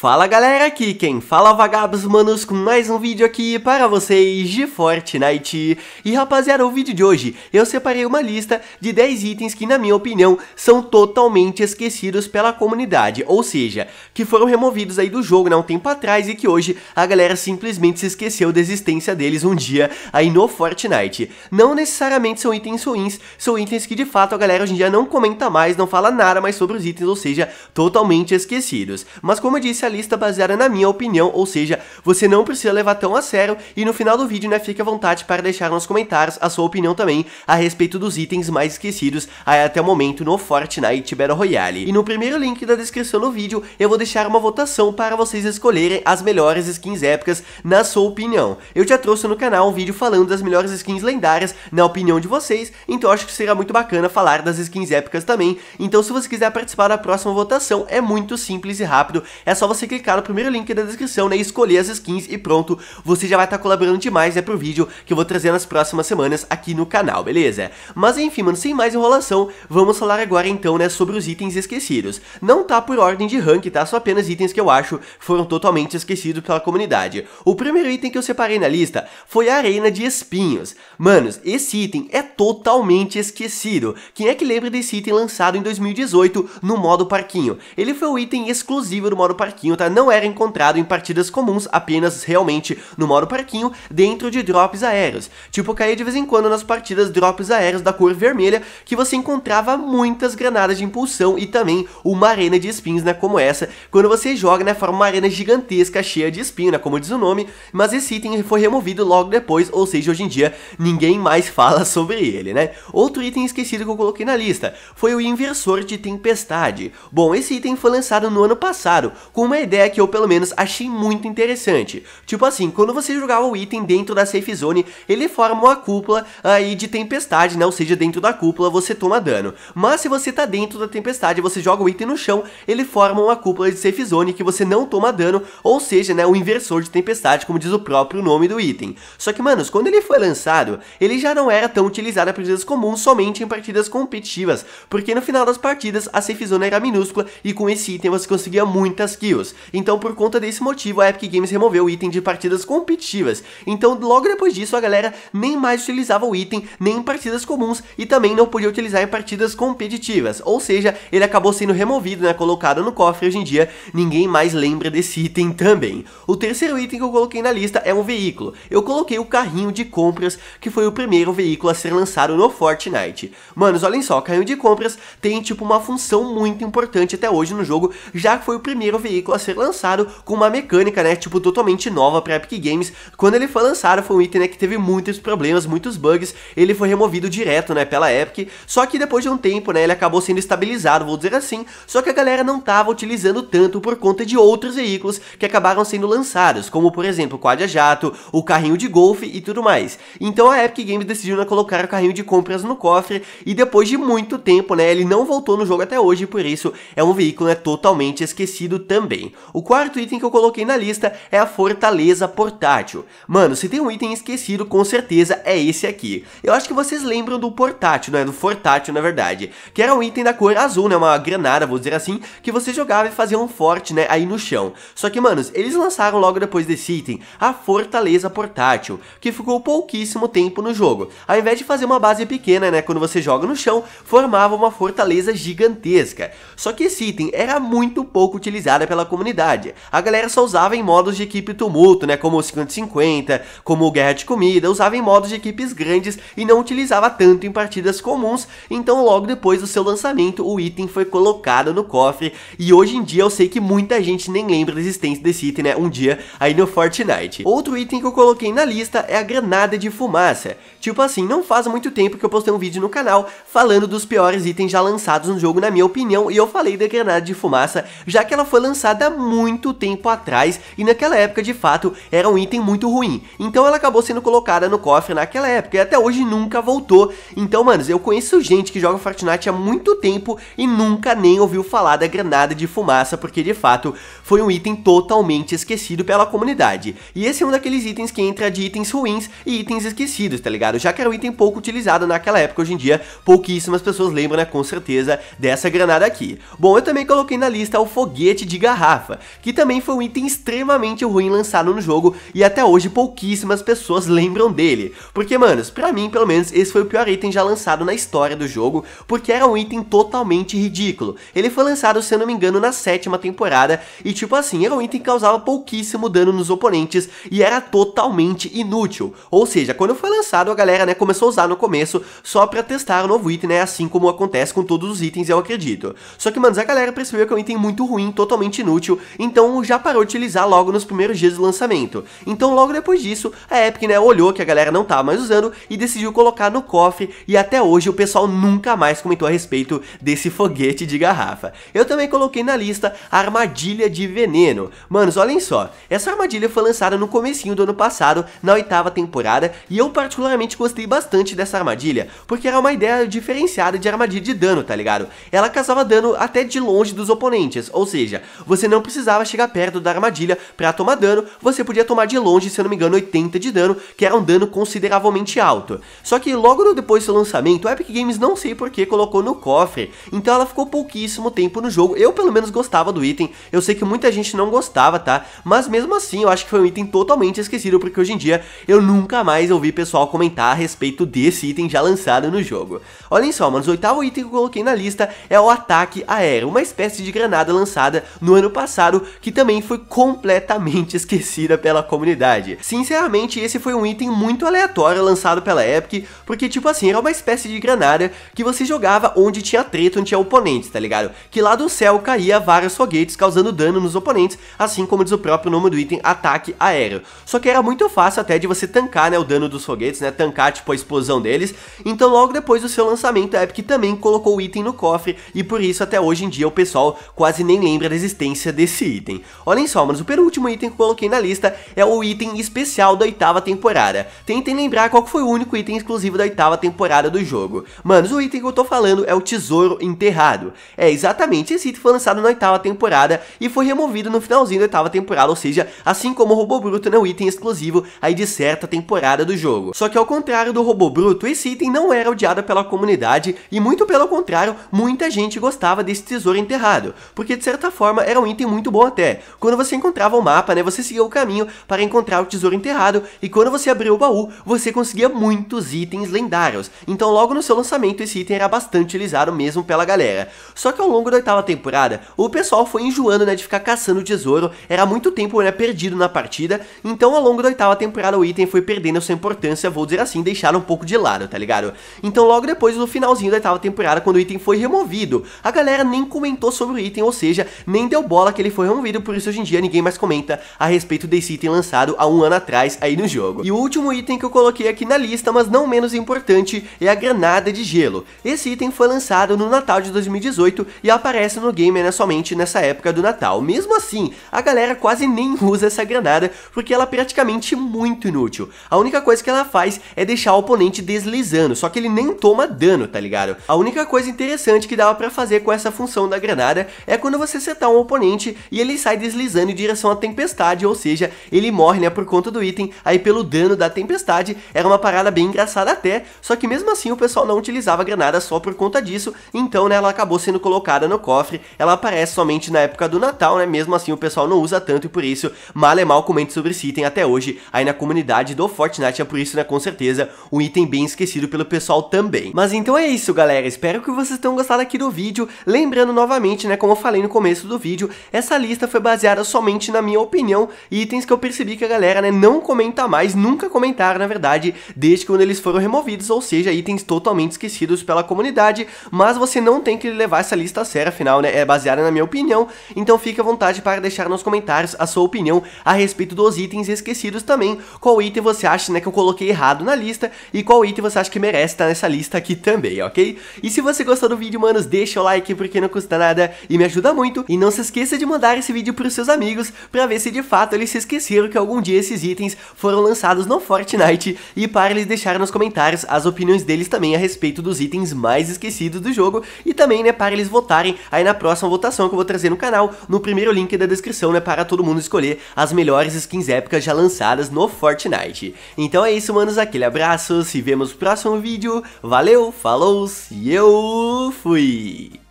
Fala galera, aqui quem fala vagabos manos com mais um vídeo aqui para vocês de Fortnite E rapaziada, o vídeo de hoje eu separei uma lista de 10 itens que na minha opinião são totalmente esquecidos pela comunidade Ou seja, que foram removidos aí do jogo há né, um tempo atrás e que hoje a galera simplesmente se esqueceu da existência deles um dia aí no Fortnite Não necessariamente são itens ruins, são itens que de fato a galera hoje em dia não comenta mais, não fala nada mais sobre os itens, ou seja, totalmente esquecidos Mas como eu disse, lista baseada na minha opinião, ou seja, você não precisa levar tão a sério e no final do vídeo, né, fica à vontade para deixar nos comentários a sua opinião também a respeito dos itens mais esquecidos aí até o momento no Fortnite Battle Royale. E no primeiro link da descrição do vídeo, eu vou deixar uma votação para vocês escolherem as melhores skins épicas na sua opinião. Eu já trouxe no canal um vídeo falando das melhores skins lendárias na opinião de vocês, então acho que será muito bacana falar das skins épicas também. Então se você quiser participar da próxima votação, é muito simples e rápido, é só você você clicar no primeiro link da descrição né, e escolher as skins e pronto, você já vai estar tá colaborando demais né, pro vídeo que eu vou trazer nas próximas semanas aqui no canal, beleza? Mas enfim, mano, sem mais enrolação, vamos falar agora então né, sobre os itens esquecidos. Não tá por ordem de rank, tá? São apenas itens que eu acho foram totalmente esquecidos pela comunidade. O primeiro item que eu separei na lista foi a Arena de Espinhos. Manos, esse item é totalmente esquecido. Quem é que lembra desse item lançado em 2018 no modo parquinho? Ele foi o item exclusivo do modo parquinho parquinho, tá? Não era encontrado em partidas comuns, apenas realmente no modo parquinho, dentro de drops aéreos. Tipo, caía de vez em quando nas partidas drops aéreos da cor vermelha, que você encontrava muitas granadas de impulsão e também uma arena de spins, né? Como essa, quando você joga, né? Forma uma arena gigantesca, cheia de espinho, né? Como diz o nome, mas esse item foi removido logo depois, ou seja, hoje em dia ninguém mais fala sobre ele, né? Outro item esquecido que eu coloquei na lista foi o inversor de tempestade. Bom, esse item foi lançado no ano passado, com uma uma ideia que eu pelo menos achei muito interessante. Tipo assim, quando você jogar o item dentro da safe zone, ele forma uma cúpula aí de tempestade, né? Ou seja, dentro da cúpula você toma dano. Mas se você tá dentro da tempestade, você joga o item no chão, ele forma uma cúpula de safe zone que você não toma dano, ou seja, né, o inversor de tempestade, como diz o próprio nome do item. Só que, manos, quando ele foi lançado, ele já não era tão utilizado em partidas comuns, somente em partidas competitivas, porque no final das partidas a safe zone era minúscula e com esse item você conseguia muitas kills. Então, por conta desse motivo, a Epic Games removeu o item de partidas competitivas. Então, logo depois disso, a galera nem mais utilizava o item nem em partidas comuns e também não podia utilizar em partidas competitivas. Ou seja, ele acabou sendo removido, né, colocado no cofre. Hoje em dia, ninguém mais lembra desse item também. O terceiro item que eu coloquei na lista é um veículo. Eu coloquei o carrinho de compras, que foi o primeiro veículo a ser lançado no Fortnite. Manos, olhem só, carrinho de compras tem tipo uma função muito importante até hoje no jogo, já que foi o primeiro veículo veículo a ser lançado com uma mecânica, né, tipo, totalmente nova pra Epic Games. Quando ele foi lançado, foi um item, né, que teve muitos problemas, muitos bugs, ele foi removido direto, né, pela Epic, só que depois de um tempo, né, ele acabou sendo estabilizado, vou dizer assim, só que a galera não tava utilizando tanto por conta de outros veículos que acabaram sendo lançados, como, por exemplo, o Quadra Jato, o carrinho de golfe e tudo mais. Então a Epic Games decidiu né, colocar o carrinho de compras no cofre e depois de muito tempo, né, ele não voltou no jogo até hoje, por isso é um veículo né, totalmente esquecido também. O quarto item que eu coloquei na lista é a fortaleza portátil. Mano, se tem um item esquecido, com certeza é esse aqui. Eu acho que vocês lembram do portátil, não é? Do fortátil, na verdade. Que era um item da cor azul, né? Uma granada, vou dizer assim, que você jogava e fazia um forte, né? Aí no chão. Só que, manos, eles lançaram logo depois desse item a fortaleza portátil, que ficou pouquíssimo tempo no jogo. Ao invés de fazer uma base pequena, né? Quando você joga no chão, formava uma fortaleza gigantesca. Só que esse item era muito pouco utilizado pela comunidade. A galera só usava em modos de equipe tumulto, né, como 50-50, como guerra de comida, usava em modos de equipes grandes e não utilizava tanto em partidas comuns, então logo depois do seu lançamento o item foi colocado no cofre e hoje em dia eu sei que muita gente nem lembra da existência desse item, né, um dia aí no Fortnite. Outro item que eu coloquei na lista é a granada de fumaça. Tipo assim, não faz muito tempo que eu postei um vídeo no canal falando dos piores itens já lançados no jogo na minha opinião e eu falei da granada de fumaça, já que ela foi lançada lançada muito tempo atrás e naquela época de fato era um item muito ruim. Então ela acabou sendo colocada no cofre naquela época e até hoje nunca voltou. Então, manos, eu conheço gente que joga Fortnite há muito tempo e nunca nem ouviu falar da granada de fumaça, porque de fato foi um item totalmente esquecido pela comunidade. E esse é um daqueles itens que entra de itens ruins e itens esquecidos, tá ligado? Já que era um item pouco utilizado naquela época, hoje em dia pouquíssimas pessoas lembram, né, com certeza, dessa granada aqui. Bom, eu também coloquei na lista o foguete de garrafa garrafa, que também foi um item extremamente ruim lançado no jogo e até hoje pouquíssimas pessoas lembram dele. Porque, manos, pra mim, pelo menos, esse foi o pior item já lançado na história do jogo, porque era um item totalmente ridículo. Ele foi lançado, se eu não me engano, na sétima temporada e, tipo assim, era um item que causava pouquíssimo dano nos oponentes e era totalmente inútil. Ou seja, quando foi lançado, a galera, né, começou a usar no começo só pra testar o novo item, né, assim como acontece com todos os itens, eu acredito. Só que, manos, a galera percebeu que é um item muito ruim, totalmente inútil, útil, então já parou de utilizar logo nos primeiros dias do lançamento. Então logo depois disso, a Epic né, olhou que a galera não tava mais usando e decidiu colocar no cofre e até hoje o pessoal nunca mais comentou a respeito desse foguete de garrafa. Eu também coloquei na lista a armadilha de veneno. Manos, olhem só, essa armadilha foi lançada no comecinho do ano passado, na oitava temporada, e eu particularmente gostei bastante dessa armadilha, porque era uma ideia diferenciada de armadilha de dano, tá ligado? Ela causava dano até de longe dos oponentes, ou seja, você não precisava chegar perto da armadilha para tomar dano, você podia tomar de longe, se eu não me engano, 80 de dano, que era um dano consideravelmente alto. Só que logo depois do seu lançamento, a Epic Games não sei porque colocou no cofre, então ela ficou pouquíssimo tempo no jogo, eu pelo menos gostava do item, eu sei que muita gente não gostava, tá? Mas mesmo assim, eu acho que foi um item totalmente esquecido, porque hoje em dia eu nunca mais ouvi pessoal comentar a respeito desse item já lançado no jogo. Olhem só, mano, o oitavo item que eu coloquei na lista é o ataque aéreo, uma espécie de granada lançada no ano passado passado que também foi completamente esquecida pela comunidade. Sinceramente, esse foi um item muito aleatório lançado pela Epic, porque tipo assim, era uma espécie de granada que você jogava onde tinha treta, onde tinha oponentes, tá ligado? Que lá do céu caía vários foguetes causando dano nos oponentes, assim como diz o próprio nome do item, ataque aéreo. Só que era muito fácil até de você tancar, né, o dano dos foguetes, né, tancar tipo a explosão deles. Então logo depois do seu lançamento, a Epic também colocou o item no cofre e por isso até hoje em dia o pessoal quase nem lembra da existência desse item. Olhem só, mas o penúltimo item que eu coloquei na lista é o item especial da oitava temporada. Tentem lembrar qual foi o único item exclusivo da oitava temporada do jogo. Manos, o item que eu tô falando é o tesouro enterrado. É, exatamente, esse item foi lançado na oitava temporada e foi removido no finalzinho da oitava temporada, ou seja, assim como o robô bruto não é um item exclusivo aí de certa temporada do jogo. Só que ao contrário do robô bruto, esse item não era odiado pela comunidade e muito pelo contrário, muita gente gostava desse tesouro enterrado, porque de certa forma era um item muito bom até. Quando você encontrava o mapa, né, você seguia o caminho para encontrar o tesouro enterrado, e quando você abriu o baú, você conseguia muitos itens lendários. Então logo no seu lançamento, esse item era bastante utilizado mesmo pela galera. Só que ao longo da oitava temporada, o pessoal foi enjoando, né, de ficar caçando o tesouro, era muito tempo, né, perdido na partida, então ao longo da oitava temporada o item foi perdendo sua importância, vou dizer assim, deixaram um pouco de lado, tá ligado? Então logo depois, no finalzinho da oitava temporada, quando o item foi removido, a galera nem comentou sobre o item, ou seja, nem deu bola bola que ele foi removido, por isso hoje em dia ninguém mais comenta a respeito desse item lançado há um ano atrás aí no jogo. E o último item que eu coloquei aqui na lista, mas não menos importante, é a granada de gelo. Esse item foi lançado no Natal de 2018 e aparece no game né, somente nessa época do Natal. Mesmo assim, a galera quase nem usa essa granada, porque ela é praticamente muito inútil. A única coisa que ela faz é deixar o oponente deslizando, só que ele nem toma dano, tá ligado? A única coisa interessante que dava pra fazer com essa função da granada é quando você setar um oponente e ele sai deslizando em direção à tempestade, ou seja, ele morre, né, por conta do item, aí pelo dano da tempestade, era uma parada bem engraçada até, só que mesmo assim o pessoal não utilizava a granada só por conta disso, então, né, ela acabou sendo colocada no cofre, ela aparece somente na época do Natal, né, mesmo assim o pessoal não usa tanto e por isso, mal é mal comente sobre esse item até hoje, aí na comunidade do Fortnite, é por isso, né, com certeza, um item bem esquecido pelo pessoal também. Mas então é isso, galera, espero que vocês tenham gostado aqui do vídeo, lembrando novamente, né, como eu falei no começo do vídeo, essa lista foi baseada somente na minha opinião e itens que eu percebi que a galera né, não comenta mais, nunca comentaram na verdade, desde quando eles foram removidos, ou seja, itens totalmente esquecidos pela comunidade, mas você não tem que levar essa lista a sério, afinal né, é baseada na minha opinião, então fique à vontade para deixar nos comentários a sua opinião a respeito dos itens esquecidos também, qual item você acha né, que eu coloquei errado na lista e qual item você acha que merece estar nessa lista aqui também, ok? E se você gostou do vídeo, manos, deixa o like porque não custa nada e me ajuda muito, e não se esqueça esqueça de mandar esse vídeo para os seus amigos para ver se de fato eles se esqueceram que algum dia esses itens foram lançados no Fortnite e para eles deixarem nos comentários as opiniões deles também a respeito dos itens mais esquecidos do jogo e também, né, para eles votarem aí na próxima votação que eu vou trazer no canal, no primeiro link da descrição, né, para todo mundo escolher as melhores skins épicas já lançadas no Fortnite. Então é isso, manos, aquele abraço, se vemos no próximo vídeo, valeu, falou e eu fui!